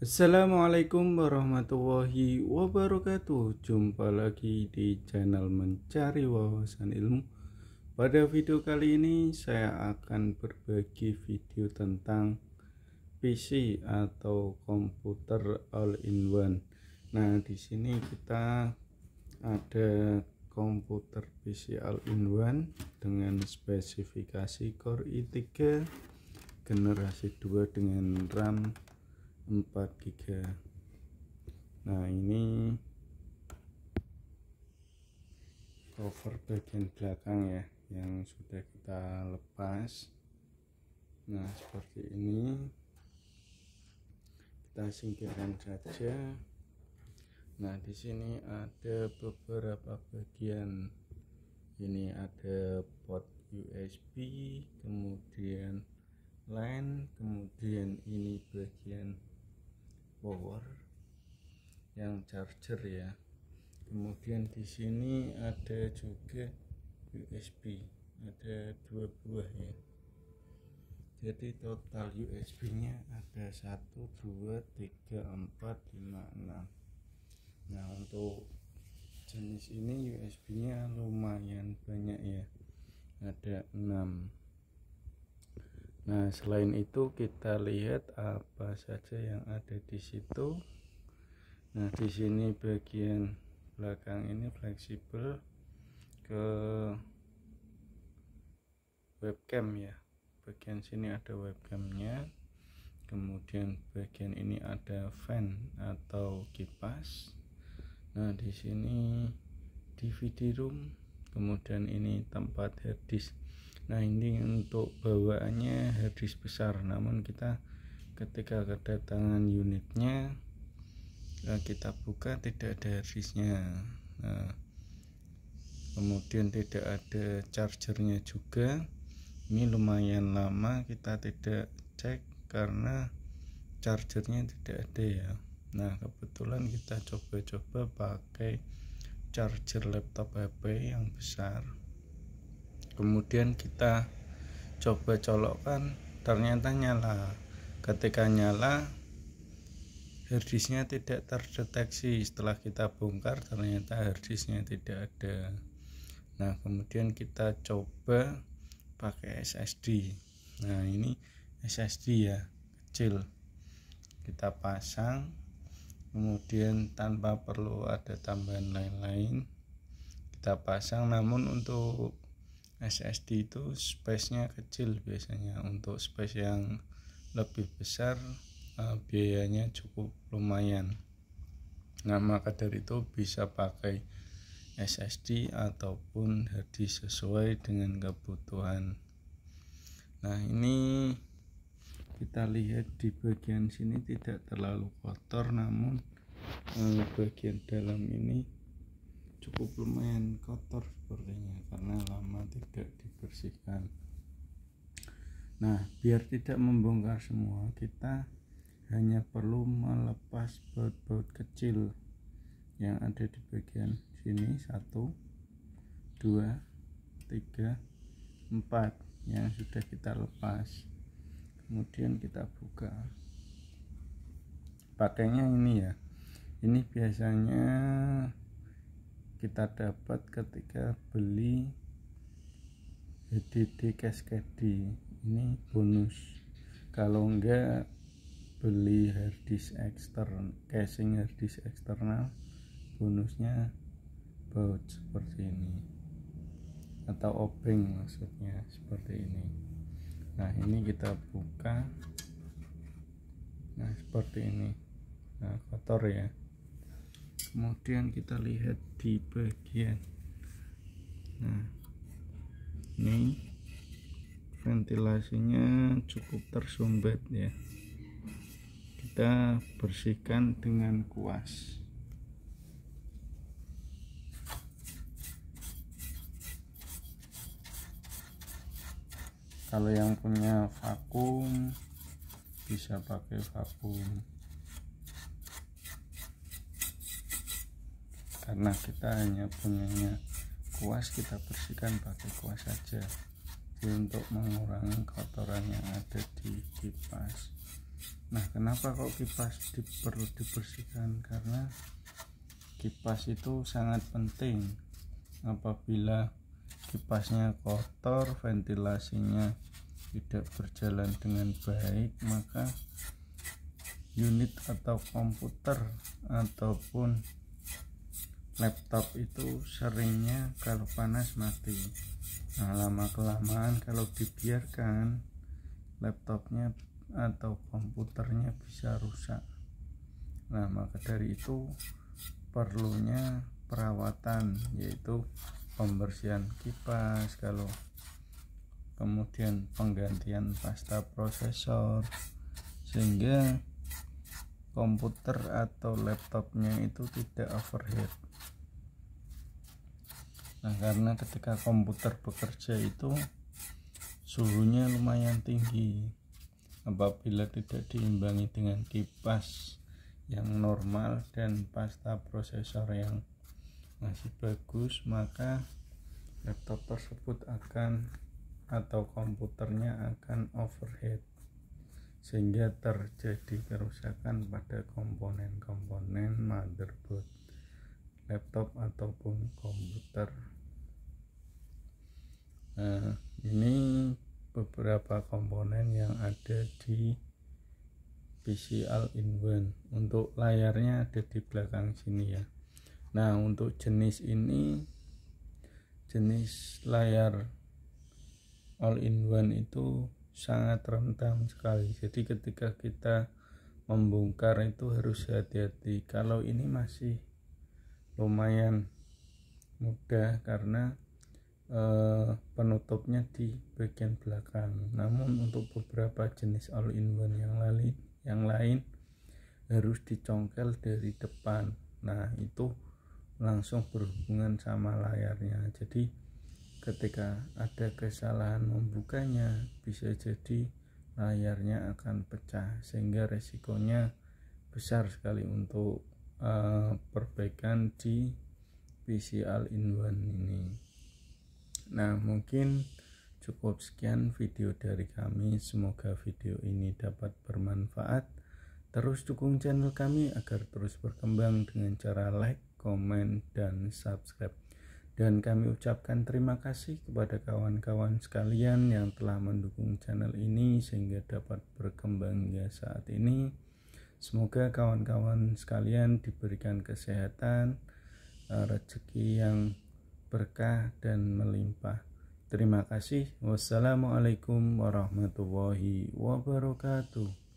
Assalamualaikum warahmatullahi wabarakatuh Jumpa lagi di channel mencari wawasan ilmu Pada video kali ini saya akan berbagi video tentang PC atau komputer all-in-one Nah di sini kita ada komputer PC all-in-one dengan spesifikasi Core i3 generasi 2 dengan RAM empat giga ya. nah ini cover bagian belakang ya yang sudah kita lepas nah seperti ini kita singkirkan saja nah di sini ada beberapa bagian ini ada port USB kemudian LAN kemudian ini bagian power yang charger ya kemudian di sini ada juga USB ada dua buah ya jadi total USB nya ada 1 2 3 4 5 6 nah untuk jenis ini USB nya lumayan banyak ya ada 6 Nah, selain itu kita lihat apa saja yang ada di situ. Nah, di sini bagian belakang ini fleksibel ke webcam ya. Bagian sini ada webcamnya. Kemudian bagian ini ada fan atau kipas. Nah, di sini DVD room. Kemudian ini tempat hard disk nah ini untuk bawaannya harddisk besar namun kita ketika kedatangan unitnya eh, kita buka tidak ada harddisknya nah, kemudian tidak ada chargernya juga ini lumayan lama kita tidak cek karena chargernya tidak ada ya nah kebetulan kita coba-coba pakai charger laptop HP yang besar kemudian kita coba colokkan ternyata nyala ketika nyala harddisknya tidak terdeteksi setelah kita bongkar ternyata harddisknya tidak ada nah kemudian kita coba pakai SSD nah ini SSD ya kecil kita pasang kemudian tanpa perlu ada tambahan lain-lain kita pasang namun untuk SSD itu space-nya kecil biasanya untuk space yang lebih besar eh, biayanya cukup lumayan nah maka dari itu bisa pakai SSD ataupun harddisk sesuai dengan kebutuhan nah ini kita lihat di bagian sini tidak terlalu kotor namun eh, bagian dalam ini cukup lumayan kotor sepertinya karena lama tidak dibersihkan nah biar tidak membongkar semua kita hanya perlu melepas baut-baut kecil yang ada di bagian sini satu dua tiga empat yang sudah kita lepas kemudian kita buka pakainya ini ya ini biasanya kita dapat ketika beli HDD cash caddy ini bonus kalau enggak beli harddisk eksternal casing harddisk eksternal bonusnya baut seperti ini atau obeng maksudnya seperti ini nah ini kita buka nah seperti ini nah kotor ya kemudian kita lihat di bagian nah ini ventilasinya cukup tersumbat ya kita bersihkan dengan kuas kalau yang punya vakum bisa pakai vakum karena kita hanya punyanya kuas kita bersihkan pakai kuas saja untuk mengurangi kotoran yang ada di kipas nah kenapa kok kipas di, perlu dibersihkan karena kipas itu sangat penting apabila kipasnya kotor ventilasinya tidak berjalan dengan baik maka unit atau komputer ataupun laptop itu seringnya kalau panas mati nah, lama kelamaan kalau dibiarkan laptopnya atau komputernya bisa rusak nah maka dari itu perlunya perawatan yaitu pembersihan kipas kalau kemudian penggantian pasta prosesor sehingga komputer atau laptopnya itu tidak overhead. nah karena ketika komputer bekerja itu suhunya lumayan tinggi apabila tidak diimbangi dengan kipas yang normal dan pasta prosesor yang masih bagus maka laptop tersebut akan atau komputernya akan overhead sehingga terjadi kerusakan pada komponen-komponen motherboard laptop ataupun komputer nah, ini beberapa komponen yang ada di PC all in one untuk layarnya ada di belakang sini ya nah untuk jenis ini jenis layar all in one itu sangat rentan sekali jadi ketika kita membongkar itu harus hati-hati kalau ini masih lumayan mudah karena eh, penutupnya di bagian belakang namun untuk beberapa jenis all-in-one yang lain yang lain harus dicongkel dari depan nah itu langsung berhubungan sama layarnya jadi ketika ada kesalahan membukanya bisa jadi layarnya akan pecah sehingga resikonya besar sekali untuk uh, perbaikan di PC all in one ini nah mungkin cukup sekian video dari kami semoga video ini dapat bermanfaat terus dukung channel kami agar terus berkembang dengan cara like, komen, dan subscribe dan kami ucapkan terima kasih kepada kawan-kawan sekalian yang telah mendukung channel ini sehingga dapat berkembang hingga ya saat ini. Semoga kawan-kawan sekalian diberikan kesehatan, eh, rezeki yang berkah dan melimpah. Terima kasih. Wassalamualaikum warahmatullahi wabarakatuh.